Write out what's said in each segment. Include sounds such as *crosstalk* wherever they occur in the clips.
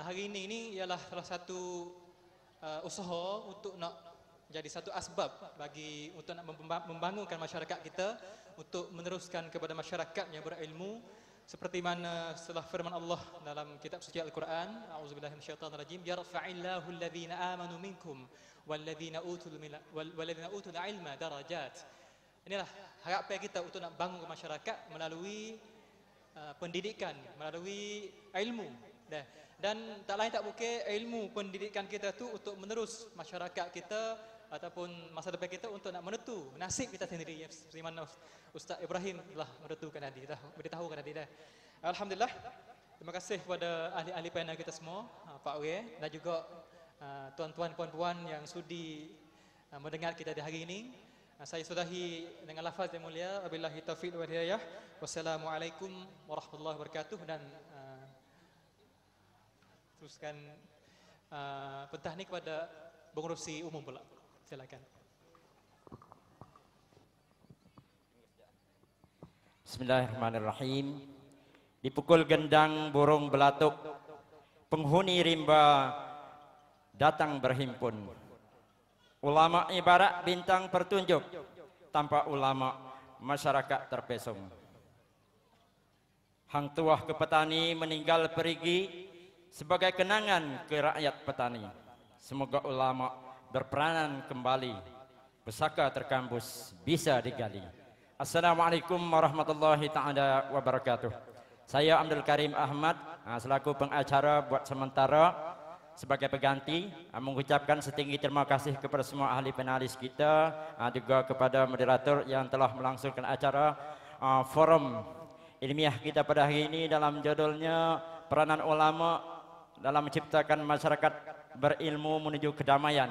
Eh, hari ini ini ialah salah satu uh, usaha untuk nak jadi satu asbab bagi untuk nak membangunkan masyarakat kita untuk meneruskan kepada masyarakat yang berilmu seperti mana setelah firman Allah dalam kitab suci Al-Quran auzubillahi minasyaitonirrajim ya rafa'illahu alladhina amanu minkum walladhina utul walladhina utul ilma darajat inilah harapan kita untuk nak bangunkan masyarakat melalui uh, pendidikan melalui ilmu dan, dan tak lain tak mungkin ilmu pendidikan kita tu untuk menerus masyarakat kita ataupun masa depan kita untuk nak menentu nasib kita sendiri ya seperti mana Ustaz Ibrahim telah menentukan tadi dah beritahu kan tadi dah alhamdulillah terima kasih kepada ahli-ahli panel kita semua ah, Pak Wei dan juga ah, tuan-tuan puan-puan yang sudi ah, mendengar kita di hari ini saya sudahi dengan lafaz yang mulia wabillahi taufiq wal hidayah wassalamualaikum warahmatullahi wabarakatuh dan teruskan uh, pentah ini kepada pengurusi umum pula. Silakan. Bismillahirrahmanirrahim. Dipukul gendang burung belatuk, penghuni rimba datang berhimpun. Ulama ibarat bintang pertunjuk, tanpa ulama masyarakat terpesong. Hang tuah ke petani meninggal perigi, sebagai kenangan ke rakyat petani. Semoga ulama berperanan kembali. Pesaka terkambus bisa digali. Assalamualaikum warahmatullahi taala wabarakatuh. Saya Abdul Karim Ahmad ah, selaku pengacara buat sementara sebagai pengganti ah, mengucapkan setinggi terima kasih kepada semua ahli panelis kita ah, juga kepada moderator yang telah melangsungkan acara forum ilmiah kita pada hari ini dalam judulnya peranan ulama dalam menciptakan masyarakat berilmu menuju kedamaian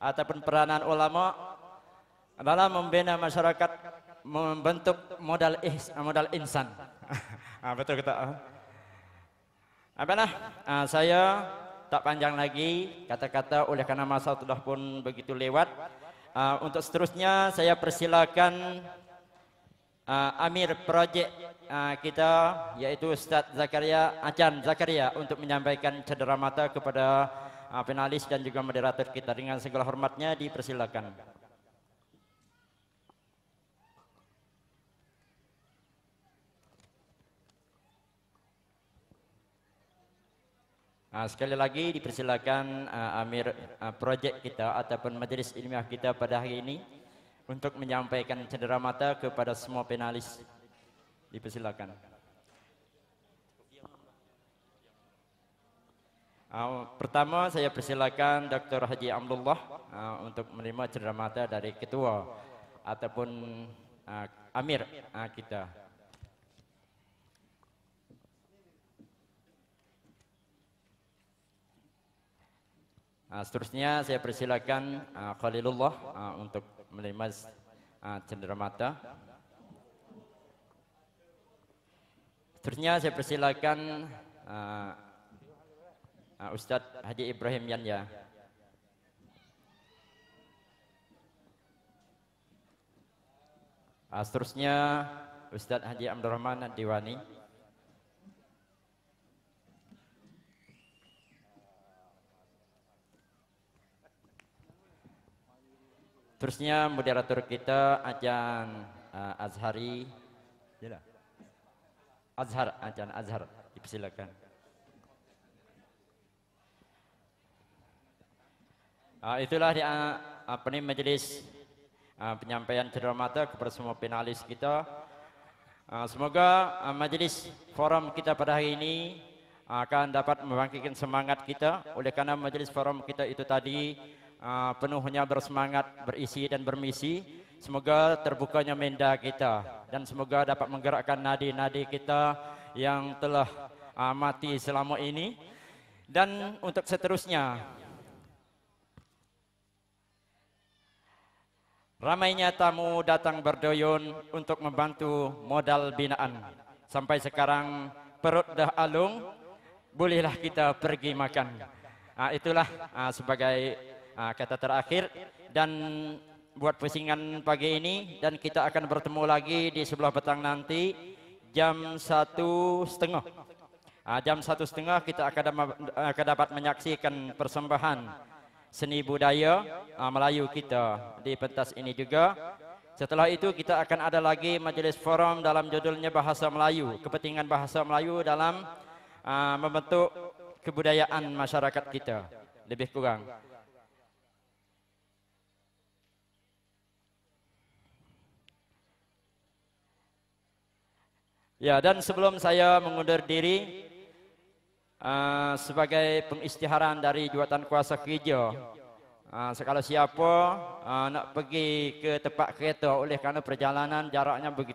ataupun peranan ulama dalam membina masyarakat membentuk modal is, eh, modal insan. *laughs* ah, betul kata. Ah. Apa nah? Ah, saya tak panjang lagi kata-kata oleh karena masa sudah pun begitu lewat. Ah, untuk seterusnya saya persilakan uh, Amir projek uh, kita yaitu Ustaz Zakaria Acan Zakaria untuk menyampaikan cedera mata kepada uh, ah, penalis dan juga moderator kita dengan segala hormatnya dipersilakan. Uh, sekali lagi dipersilakan uh, Amir uh, projek kita ataupun majlis ilmiah kita pada hari ini untuk menyampaikan cedera mata kepada semua penalis. Dipersilakan. Uh, pertama saya persilakan Dr. Haji Abdullah uh, ah, untuk menerima cedera mata dari ketua ataupun uh, Amir uh, kita. Uh, seterusnya saya persilakan uh, Khalilullah uh, untuk melimas uh, ah, cenderamata. Terusnya saya persilakan uh, uh, Ustaz Haji Ibrahim Yanya. Uh, seterusnya Ustaz Haji Abdul Rahman Diwani. Diwani. Terusnya moderator kita Ajan uh, Azhari. Yalah. Azhar, Ajan Azhar. Dipersilakan. Uh, itulah dia uh, apa ni majlis uh, penyampaian ceramah mata kepada semua panelis kita. Uh, semoga uh, majlis forum kita pada hari ini uh, akan dapat membangkitkan semangat kita oleh kerana majlis forum kita itu tadi Ah, penuhnya bersemangat, berisi dan bermisi. Semoga terbukanya minda kita dan semoga dapat menggerakkan nadi-nadi kita yang telah ah, mati selama ini. Dan untuk seterusnya, ramainya tamu datang berdoyun untuk membantu modal binaan. Sampai sekarang perut dah alung, bolehlah kita pergi makan. Ah, itulah sebagai Ah, kata terakhir dan buat pusingan pagi ini dan kita akan bertemu lagi di sebelah petang nanti jam satu setengah. Uh, jam satu setengah kita akan, akan dapat menyaksikan persembahan seni budaya uh, Melayu kita di pentas ini juga. Setelah itu kita akan ada lagi majlis forum dalam judulnya Bahasa Melayu, kepentingan Bahasa Melayu dalam uh, membentuk kebudayaan masyarakat kita lebih kurang. Ya dan sebelum saya mengundur diri uh, sebagai pengistiharan dari Jawatan Kuasa Kerja uh, sekalau siapa uh, nak pergi ke tempat kereta oleh kerana perjalanan jaraknya begitu